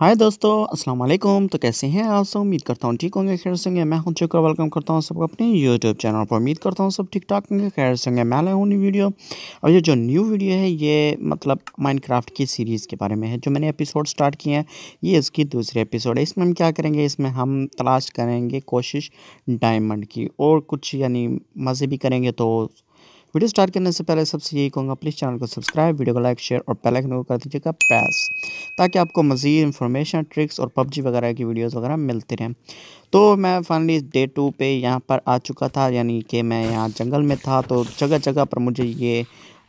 हाय दोस्तों अस्सलाम वालेकुम तो कैसे हैं आप सब उम्मीद करता हूँ ठीक होंगे खैर संगे मैं हूँ चुका वेलकम करता हूँ सबको अपने यूट्यूब चैनल पर उम्मीद करता हूँ सब ठीक ठाक होंगे खैर संगे मैं लाया हूँ न्यू वीडियो और ये जो न्यू वीडियो है ये मतलब माइनक्राफ्ट की सीरीज़ के बारे में है जो मैंने अपिसोड स्टार्ट किए हैं ये इसकी दूसरी अपिसोड है इसमें हम क्या करेंगे इसमें हम तलाश करेंगे कोशिश डायमंड की और कुछ यानी मज़े भी करेंगे तो वीडियो स्टार्ट करने से पहले सबसे यही कहूँगा प्लीज़ चैनल को सब्सक्राइब वीडियो को लाइक शेयर और पहले को कर दीजिएगा प्रेस ताकि आपको मज़ीद इन्फॉर्मेशन ट्रिक्स और पबजी वगैरह की वीडियोज़ वगैरह मिलते रहें तो मैं फाइनली डे टू पे यहाँ पर आ चुका था यानी कि मैं यहाँ जंगल में था तो जगह जगह पर मुझे ये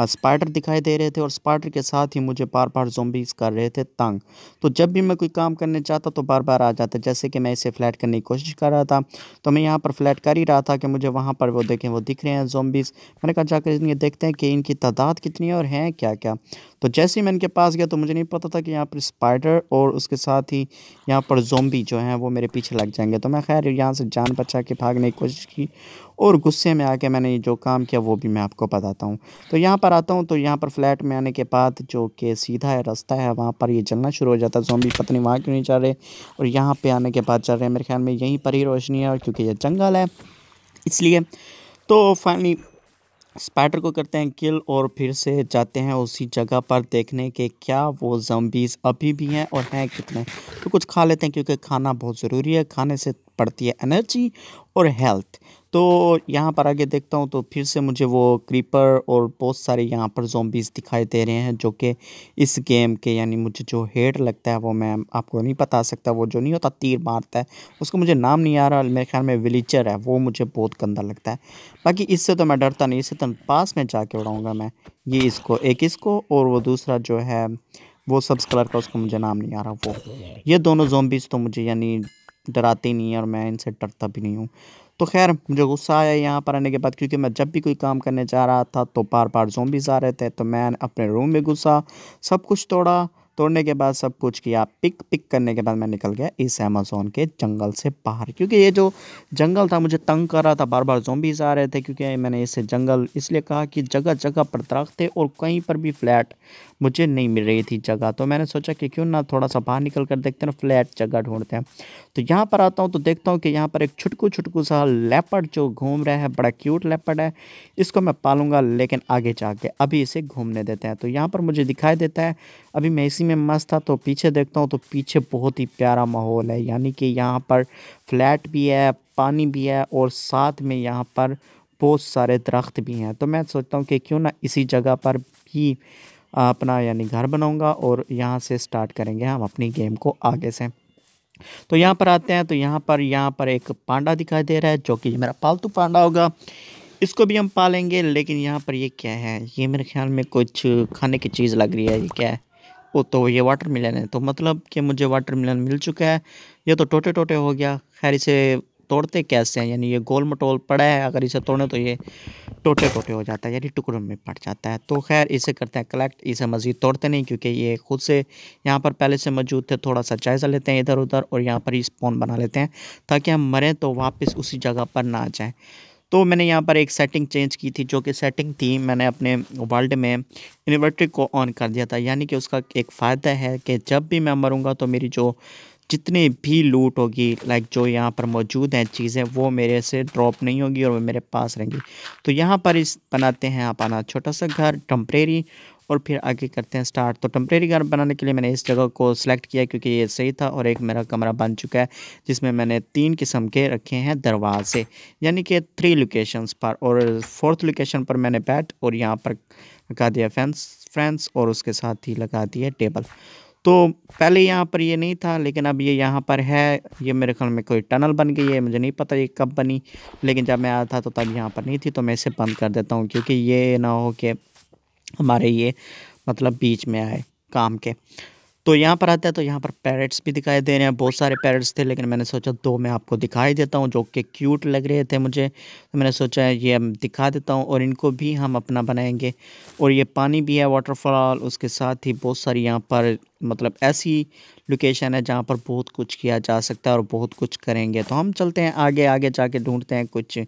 स्पाइडर दिखाई दे रहे थे और स्पाइडर के साथ ही मुझे बार बार जोम्बीज़ कर रहे थे तंग तो जब भी मैं कोई काम करने चाहता तो बार बार आ जाता जैसे कि मैं इसे फ्लैट करने की कोशिश कर रहा था तो मैं यहाँ पर फ्लैट कर ही रहा था कि मुझे वहाँ पर वो देखें वो दिख रहे हैं जोम्बीज मैंने कहा जाकर देखते हैं कि इनकी तादाद कितनी है और हैं क्या क्या तो जैसे ही मैं इनके पास गया तो मुझे नहीं पता था कि यहाँ पर स्पाइडर और उसके साथ ही यहाँ पर जोम्बी जो हैं वो मेरे पीछे लग जाएंगे तो मैं खैर यहाँ से जान बचा के भागने की कोशिश की और गुस्से में आके मैंने जो काम किया वो भी मैं आपको बताता हूँ तो यहाँ पर आता हूँ तो यहाँ पर फ्लैट में आने के बाद जो कि सीधा है रास्ता है वहाँ पर ये जलना शुरू हो जाता है जोम्बी पत्नी वहाँ क्यों नहीं चल रहे और यहाँ पर आने के बाद चल रहे हैं मेरे ख्याल में यहीं पर ही रोशनी है और क्योंकि यह जंगल है इसलिए तो फाइनली स्पाइडर को करते हैं किल और फिर से जाते हैं उसी जगह पर देखने के क्या वो जम्बीज़ अभी भी हैं और हैं कितने तो कुछ खा लेते हैं क्योंकि खाना बहुत ज़रूरी है खाने से पड़ती है एनर्जी और हेल्थ तो यहाँ पर आगे देखता हूँ तो फिर से मुझे वो क्रीपर और बहुत सारे यहाँ पर जोम्बीज़ दिखाई दे रहे हैं जो कि इस गेम के यानी मुझे जो हेड लगता है वो मैं आपको नहीं बता सकता वो जो नहीं होता तीर मारता है उसको मुझे नाम नहीं आ रहा मेरे ख्याल में विलीचर है वो मुझे बहुत गंदा लगता है बाकी इससे तो मैं डरता नहीं इससे तो पास में जाके उड़ाऊँगा मैं ये इसको एक इसको और वो दूसरा जो है वो सब्स कलर का उसका मुझे नाम नहीं आ रहा वो ये दोनों जोम्बीज़ तो मुझे यानी डराते नहीं है और मैं इनसे डरता भी नहीं हूँ तो खैर मुझे गुस्सा आया यहाँ पर आने के बाद क्योंकि मैं जब भी कोई काम करने जा रहा था तो बार बार भी आ रहे थे तो मैंने अपने रूम में घुसा सब कुछ तोड़ा तोड़ने के बाद सब कुछ किया पिक पिक करने के बाद मैं निकल गया इस अमेज़ोन के जंगल से बाहर क्योंकि ये जो जंगल था मुझे तंग कर रहा था बार बार जोम्बिस आ रहे थे क्योंकि मैंने इसे जंगल इसलिए कहा कि जगह जगह पर दरख्त थे और कहीं पर भी फ्लैट मुझे नहीं मिल रही थी जगह तो मैंने सोचा कि क्यों ना थोड़ा सा बाहर निकल कर देखते हैं फ्लैट जगह ढूंढते हैं तो यहाँ पर आता हूँ तो देखता हूँ कि यहाँ पर एक छुटकू छुटकू सा लेपर्ड जो घूम रहा है बड़ा क्यूट लेपर्ड है इसको मैं पालूंगा लेकिन आगे जाके अभी इसे घूमने देते हैं तो यहाँ पर मुझे दिखाई देता है अभी मैं इसी में मस्त था तो पीछे देखता हूँ तो पीछे बहुत ही प्यारा माहौल है यानी कि यहाँ पर फ्लैट भी है पानी भी है और साथ में यहाँ पर बहुत सारे दरख्त भी हैं तो मैं सोचता हूँ कि क्यों ना इसी जगह पर भी अपना यानी घर बनाऊंगा और यहाँ से स्टार्ट करेंगे हम अपनी गेम को आगे से तो यहाँ पर आते हैं तो यहाँ पर यहाँ पर एक पांडा दिखाई दे रहा है जो कि मेरा पालतू पांडा होगा इसको भी हम पालेंगे लेकिन यहाँ पर ये क्या है ये मेरे ख्याल में कुछ खाने की चीज़ लग रही है ये क्या है वो तो ये वाटर मिलन है तो मतलब कि मुझे वाटर मिलन मिल चुका है ये तो टोटे टोटे हो गया खैर इसे तोड़ते कैसे हैं यानी ये गोल मटोल पड़ा है अगर इसे तोड़ें तो ये टोटे टोटे हो जाता है यानी टुकड़ों में पड़ जाता है तो खैर इसे करते हैं कलेक्ट इसे मज़ीद तोड़ते नहीं क्योंकि ये खुद से यहाँ पर पहले से मौजूद थे थोड़ा सा जायज़ा लेते हैं इधर उधर और यहाँ पर ही स्पोन बना लेते हैं ताकि हम मरें तो वापस उसी जगह पर ना आ जाएँ तो मैंने यहाँ पर एक सेटिंग चेंज की थी जो कि सेटिंग थी मैंने अपने वर्ल्ड में इन्वर्टर को ऑन कर दिया था यानी कि उसका एक फ़ायदा है कि जब भी मैं मरूँगा तो मेरी जो जितने भी लूट होगी लाइक जो यहाँ पर मौजूद हैं चीज़ें वो मेरे से ड्रॉप नहीं होगी और वो मेरे पास रहेंगी तो यहाँ पर इस बनाते हैं आप आना छोटा सा घर टम्परेरी और फिर आगे करते हैं स्टार्ट तो टम्परेरी घर बनाने के लिए मैंने इस जगह को सिलेक्ट किया क्योंकि ये सही था और एक मेरा कमरा बन चुका है जिसमें मैंने तीन किस्म के रखे हैं दरवाजे यानी कि थ्री लोकेशंस पर और फोर्थ लोकेशन पर मैंने बैट और यहाँ पर लगा दिया फैंस फ्रेंड्स और उसके साथ ही लगा दिया टेबल तो पहले यहाँ पर ये नहीं था लेकिन अब ये यहाँ पर है ये मेरे ख्याल में कोई टनल बन गई है मुझे नहीं पता ये कब बनी लेकिन जब मैं आया था तो तब यहाँ पर नहीं थी तो मैं इसे बंद कर देता हूँ क्योंकि ये ना हो कि हमारे ये मतलब बीच में आए काम के तो यहाँ पर आता है तो यहाँ पर पैरट्स भी दिखाई दे रहे हैं बहुत सारे पैरट्स थे लेकिन मैंने सोचा दो मैं आपको दिखाई देता हूँ जो कि क्यूट लग रहे थे मुझे तो मैंने सोचा ये दिखा देता हूँ और इनको भी हम अपना बनाएंगे और ये पानी भी है वाटरफॉल उसके साथ ही बहुत सारी यहाँ पर मतलब ऐसी लोकेशन है जहाँ पर बहुत कुछ किया जा सकता है और बहुत कुछ करेंगे तो हम चलते हैं आगे आगे जाके ढूंढते हैं कुछ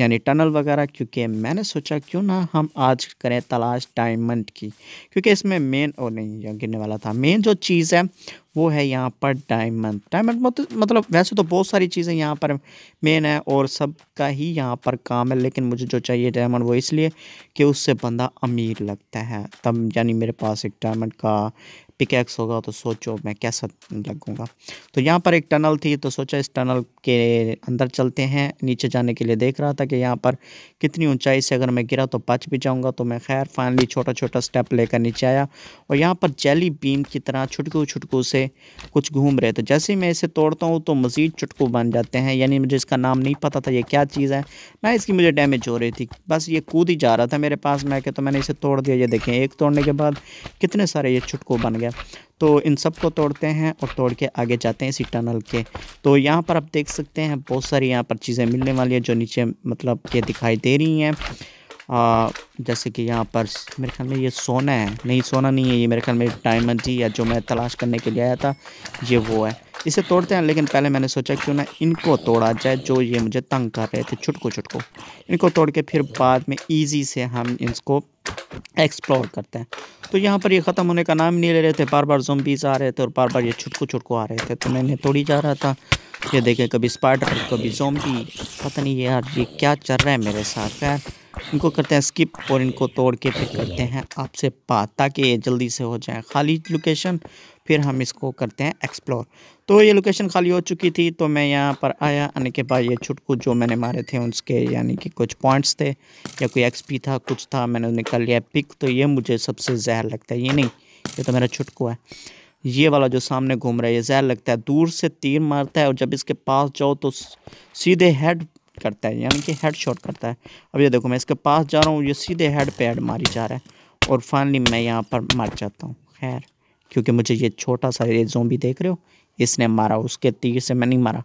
यानी टनल वगैरह क्योंकि मैंने सोचा क्यों ना हम आज करें तलाश डायमंड की क्योंकि इसमें मेन और नहीं गिरने वाला था मेन जो चीज़ है वो है यहाँ पर डायमंड डायमंड मतलब वैसे तो बहुत सारी चीज़ें यहाँ पर मेन है और सब का ही यहाँ पर काम है लेकिन मुझे जो चाहिए डायमंड वो इसलिए कि उससे बंदा अमीर लगता है तब यानी मेरे पास एक डायमंड का पिकैक्स होगा तो सोचो मैं कैसा लगूंगा तो यहाँ पर एक टनल थी तो सोचा इस टनल के अंदर चलते हैं नीचे जाने के लिए देख रहा था कि यहाँ पर कितनी ऊंचाई से अगर मैं गिरा तो बच भी जाऊँगा तो मैं खैर फाइनली छोटा छोटा स्टेप लेकर नीचे आया और यहाँ पर जेली बीम की तरह छुटकू छुटकू से से कुछ घूम रहे थे तो जैसे ही मैं इसे तोड़ता हूँ तो मज़ीद चुटकू बन जाते हैं यानी मुझे इसका नाम नहीं पता था ये क्या चीज़ है ना इसकी मुझे डैमेज हो रही थी बस ये कूद ही जा रहा था मेरे पास मैं तो मैंने इसे तोड़ दिया ये देखें एक तोड़ने के बाद कितने सारे ये चुटकू बन गया तो इन सब को तोड़ते हैं और तोड़ के आगे जाते हैं इसी टनल के तो यहाँ पर आप देख सकते हैं बहुत सारी यहाँ पर चीज़ें मिलने वाली हैं जो नीचे मतलब ये दिखाई दे रही हैं आ, जैसे कि यहाँ पर मेरे ख्याल में ये सोना है नहीं सोना नहीं है ये मेरे ख्याल में डायमंड जी या जो मैं तलाश करने के लिए आया था ये वो है इसे तोड़ते हैं लेकिन पहले मैंने सोचा क्यों ना इनको तोड़ा जाए जो ये मुझे तंग कर रहे थे छुटको छुटको इनको तोड़ के फिर बाद में ईजी से हम इसको एक्सप्लोर करते हैं तो यहाँ पर ये ख़त्म होने का नाम नहीं ले रहे थे बार बार जोम्बीज आ रहे थे और बार बार ये छुटको छुटको आ रहे थे तो मैंने तोड़ी जा रहा था ये देखें कभी स्पाइडर कभी जोम्बी पता नहीं यार ये क्या चल रहा है मेरे साथ यार इनको करते हैं स्किप और इनको तोड़ के पिक करते हैं आपसे बात ताकि ये जल्दी से हो जाए खाली लोकेशन फिर हम इसको करते हैं एक्सप्लोर तो ये लोकेशन खाली हो चुकी थी तो मैं यहाँ पर आया आने के बाद ये छुटकू जो मैंने मारे थे उनके यानी कि कुछ पॉइंट्स थे या कोई एक्सपी था कुछ था मैंने निकाल लिया पिक तो ये मुझे सबसे जहर लगता है ये नहीं ये तो मेरा छुटकू है ये वाला जो सामने घूम रहा है ये जहर लगता है दूर से तीर मारता है और जब इसके पास जाओ तो सीधे हेड करता है यानी कि हेड शॉट करता है अब ये देखो मैं इसके पास जा रहा हूँ ये सीधे हेड पे हेड मारी जा रहा है और फाइनली मैं यहाँ पर मर जाता हूँ खैर क्योंकि मुझे ये छोटा सा ये भी देख रहे हो इसने मारा उसके तीर से मैं नहीं मारा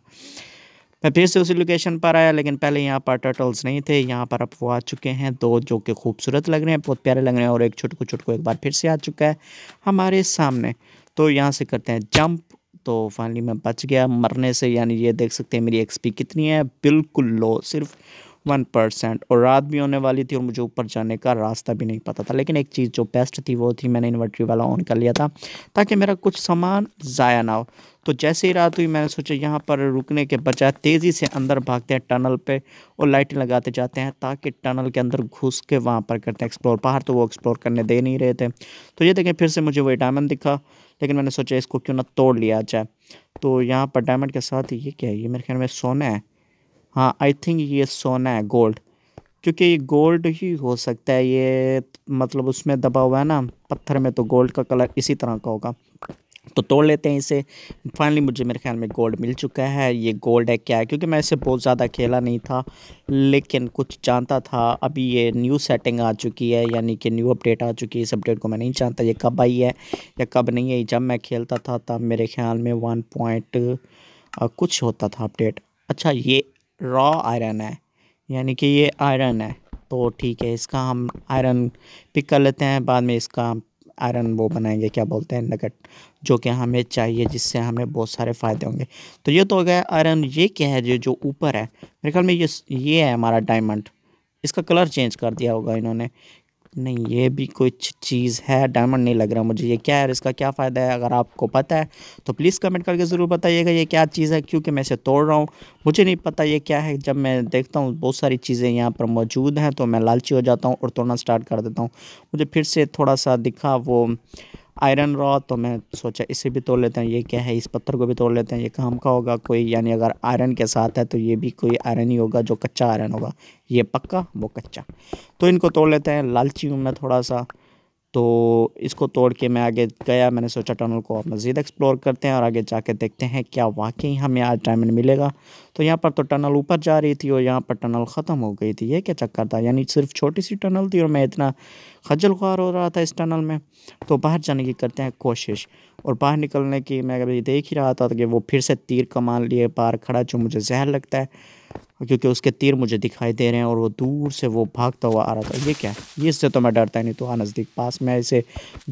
मैं फिर से उसी लोकेशन पर आया लेकिन पहले यहाँ पर टर्टल्स नहीं थे यहाँ पर अब वो आ चुके हैं दो जो कि खूबसूरत लग रहे हैं बहुत प्यारे लग रहे हैं और एक छुटको छुटको एक बार फिर से आ चुका है हमारे सामने तो यहाँ से करते हैं जंप तो फाइनली मैं बच गया मरने से यानी ये देख सकते हैं मेरी एक्सपी कितनी है बिल्कुल लो सिर्फ वन परसेंट और रात भी होने वाली थी और मुझे ऊपर जाने का रास्ता भी नहीं पता था लेकिन एक चीज़ जो बेस्ट थी वो थी मैंने इन्वर्टरी वाला ऑन कर लिया था ताकि मेरा कुछ सामान ज़ाया ना हो तो जैसे ही रात हुई मैंने सोचा यहाँ पर रुकने के बजाय तेज़ी से अंदर भागते हैं टनल पर और लाइटें लगाते जाते हैं ताकि टनल के अंदर घुस के वहाँ पर करते हैं एक्सप्लोर बाहर तो वो एक्सप्लोर करने दे नहीं रहे थे तो ये देखें फिर से मुझे वही डायमंड दिखा लेकिन मैंने सोचा इसको क्यों ना तोड़ लिया जाए तो यहाँ पर डायमंड के साथ ये क्या है ये मेरे ख्याल में सोना है हाँ आई थिंक ये सोना है गोल्ड क्योंकि ये गोल्ड ही हो सकता है ये मतलब उसमें दबा हुआ है ना पत्थर में तो गोल्ड का कलर इसी तरह का होगा तो तोड़ लेते हैं इसे फाइनली मुझे मेरे ख्याल में गोल्ड मिल चुका है ये गोल्ड है क्या है क्योंकि मैं इसे बहुत ज़्यादा खेला नहीं था लेकिन कुछ जानता था अभी ये न्यू सेटिंग आ चुकी है यानी कि न्यू अपडेट आ चुकी है इस अपडेट को मैं नहीं जानता ये कब आई है या कब नहीं आई जब मैं खेलता था तब मेरे ख्याल में वन पॉइंट कुछ होता था अपडेट अच्छा ये रॉ आयरन है यानी कि ये आयरन है तो ठीक है इसका हम आयरन पिक कर लेते हैं बाद में इसका आयरन वो बनाएंगे क्या बोलते हैं नगट जो कि हमें चाहिए जिससे हमें बहुत सारे फ़ायदे होंगे तो ये तो हो गया आयरन ये क्या है जो जो ऊपर है मेरे ख्याल में ये ये है हमारा डायमंड इसका कलर चेंज कर दिया होगा इन्होंने नहीं ये भी कुछ चीज़ है डायमंड नहीं लग रहा मुझे ये क्या है इसका क्या फ़ायदा है अगर आपको पता है तो प्लीज़ कमेंट करके ज़रूर बताइएगा ये क्या चीज़ है क्योंकि मैं इसे तोड़ रहा हूँ मुझे नहीं पता ये क्या है जब मैं देखता हूँ बहुत सारी चीज़ें यहाँ पर मौजूद हैं तो मैं लालची हो जाता हूँ और तोड़ना स्टार्ट कर देता हूँ मुझे फिर से थोड़ा सा दिखा वो आयरन रहा तो मैं सोचा इसे भी तोड़ लेते हैं ये क्या है इस पत्थर को भी तोड़ लेते हैं ये काम का होगा कोई यानी अगर आयरन के साथ है तो ये भी कोई आयरन ही होगा जो कच्चा आयरन होगा ये पक्का वो कच्चा तो इनको तोड़ लेते हैं लालची हूँ मैं थोड़ा सा तो इसको तोड़ के मैं आगे गया मैंने सोचा टनल को आप मज़ीद एक्सप्लोर करते हैं और आगे कर देखते हैं क्या वाकई हमें आज डायमंड मिलेगा तो यहाँ पर तो टनल ऊपर जा रही थी और यहाँ पर टनल ख़त्म हो गई थी ये क्या चक्कर था यानी सिर्फ छोटी सी टनल थी और मैं इतना खजल ख्वार हो रहा था इस टनल में तो बाहर जाने की करते हैं कोशिश और बाहर निकलने की मैं कभी देख ही रहा था कि वो फिर से तीर कमान लिए बाहर खड़ा जो मुझे जहर लगता है क्योंकि उसके तीर मुझे दिखाई दे रहे हैं और वो दूर से वो भागता हुआ आ रहा था ये क्या है ये इससे तो मैं डरता नहीं तो आ नज़दीक पास में इसे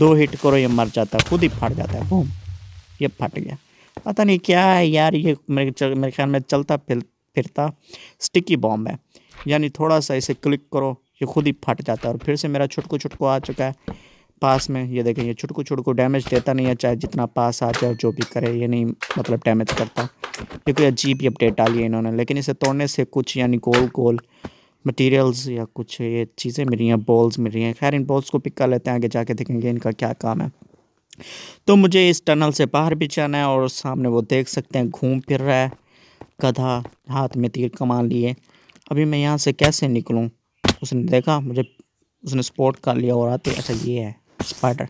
दो हिट करो ये मर जाता है खुद ही फट जाता है बूम ये फट गया पता नहीं क्या है यार ये मेरे मेरे ख्याल में चलता फिर फिरता स्टिकी बॉम्ब है यानी थोड़ा सा इसे क्लिक करो ये खुद ही फट जाता है और फिर से मेरा छुटको छुटको आ चुका है पास में ये देखें ये छुटकू छुटकू डैमेज देता नहीं है चाहे जितना पास आ जाए जो भी करे ये नहीं मतलब डैमेज करता ये कोई अजीब ही अपडेट डाली है इन्होंने लेकिन इसे तोड़ने से कुछ यानी गोल गोल मटेरियल्स या कुछ ये चीज़ें मिल रही हैं बॉल्स मिल रही हैं खैर इन बॉल्स को पिक कर लेते हैं आगे जाके देखेंगे इनका क्या काम है तो मुझे इस टनल से बाहर भी जाना है और सामने वो देख सकते हैं घूम फिर रहा है गधा हाथ में तीर कमा लिए अभी मैं यहाँ से कैसे निकलूँ उसने देखा मुझे उसने सपोर्ट कर लिया और आते अच्छा ये है स्पाइडर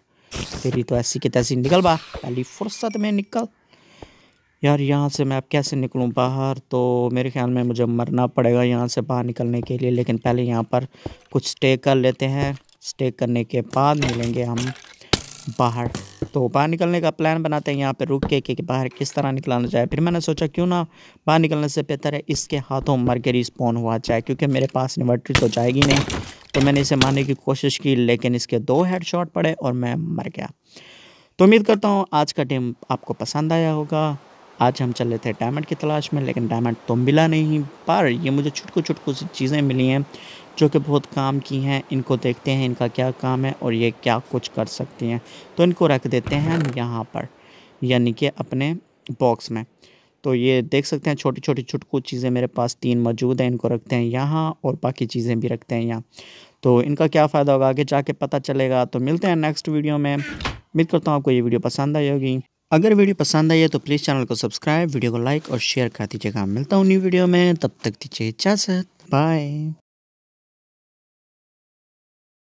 तेरी तो ऐसी की तैसी निकल बा पहली फुर्सत में निकल यार यहाँ से मैं अब कैसे निकलूँ बाहर तो मेरे ख्याल में मुझे मरना पड़ेगा यहाँ से बाहर निकलने के लिए लेकिन पहले यहाँ पर कुछ स्टे कर लेते हैं स्टे करने के बाद मिलेंगे हम बाहर तो बाहर निकलने का प्लान बनाते हैं यहाँ पर रुक के कि बाहर किस तरह निकलाना जाए फिर मैंने सोचा क्यों ना बाहर निकलने से बेहतर है इसके हाथों के स्पॉन हुआ जाए क्योंकि मेरे पास इन्वर्टरी तो जाएगी नहीं तो मैंने इसे मारने की कोशिश की लेकिन इसके दो हेडशॉट पड़े और मैं मर गया तो उम्मीद करता हूँ आज का टीम आपको पसंद आया होगा आज हम चले थे डायमंड की तलाश में लेकिन डायमंड तो मिला नहीं पर ये मुझे छुटकू छुटकू सी चीज़ें मिली हैं जो कि बहुत काम की हैं इनको देखते हैं इनका क्या काम है और ये क्या कुछ कर सकती हैं तो इनको रख देते हैं हम यहाँ पर यानी कि अपने बॉक्स में तो ये देख सकते हैं छोटी छोटी छुटकू चीज़ें मेरे पास तीन मौजूद हैं इनको रखते हैं यहाँ और बाकी चीज़ें भी रखते हैं यहाँ तो इनका क्या फ़ायदा होगा आगे जाके पता चलेगा तो मिलते हैं नेक्स्ट वीडियो में उम्मीद करता हूँ आपको ये वीडियो पसंद आई होगी अगर वीडियो पसंद आई है तो प्लीज़ चैनल को सब्सक्राइब वीडियो को लाइक और शेयर कर दीजिएगा मिलता हूँ न्यू वीडियो में तब तक दीजिए इजाज़त बाय